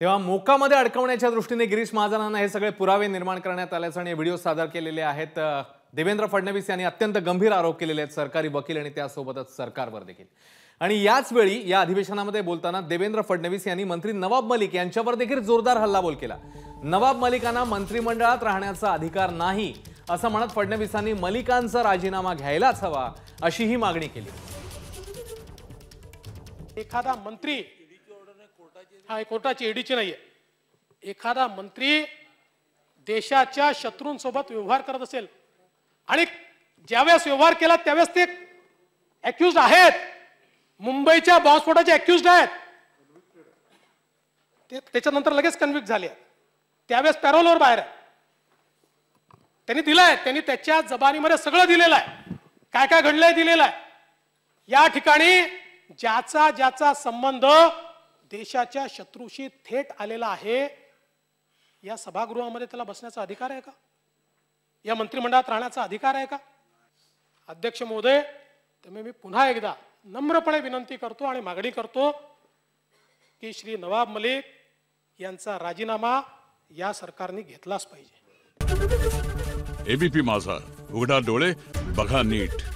तेव्हा मोकामध्ये अडकवण्याच्या दृष्टीने गिरीश महाजनांना हे सगळे पुरावे निर्माण करण्यात आल्याचं आणि व्हिडिओ सादर केलेले आहेत देवेंद्र फडणवीस यांनी अत्यंत गंभीर आरोप केलेले आहेत सरकारी वकील आणि त्यासोबतच सरकारवर देखील आणि याच वेळी या अधिवेशनामध्ये बोलताना देवेंद्र फडणवीस यांनी मंत्री नवाब मलिक यांच्यावर देखील जोरदार हल्लाबोल केला नवाब मलिकांना मंत्रिमंडळात राहण्याचा अधिकार नाही असं म्हणत फडणवीसांनी मलिकांचा राजीनामा घ्यायलाच हवा अशी ही मागणी केली एखादा मंत्री हायकोर्टाची ईडीची नाही आहे एखादा मंत्री देशाच्या शत्रूंसोबत व्यवहार करत असेल आणि ज्यावेळेस व्यवहार केला त्यावेळेस ते अक्युज आहेत मुंबईच्या बॉम्बस्फोटाचे अक्युज आहेत ते त्याच्यानंतर लगेच कन्व्हिक्ट झाले त्यावेळेस पॅरोलवर बाहेर आहे त्यांनी दिलाय त्यांनी त्याच्या जबानीमध्ये सगळं दिलेलं आहे काय काय घडलंय दिलेलं आहे या ठिकाणी ज्याचा ज्याचा संबंध देशाच्या शत्रूशी थेट आलेला आहे या सभागृहामध्ये त्याला बसण्याचा अधिकार आहे का या मंत्रिमंडळात राहण्याचा अधिकार आहे का अध्यक्ष महोदय तुम्ही मी पुन्हा एकदा नम्रपणे विनंती करतो आणि मागणी करतो की श्री नवाब मलिक यांचा राजीनामा या सरकारने घेतलाच पाहिजे एबीपी माझा उघडा डोळे बघा नीट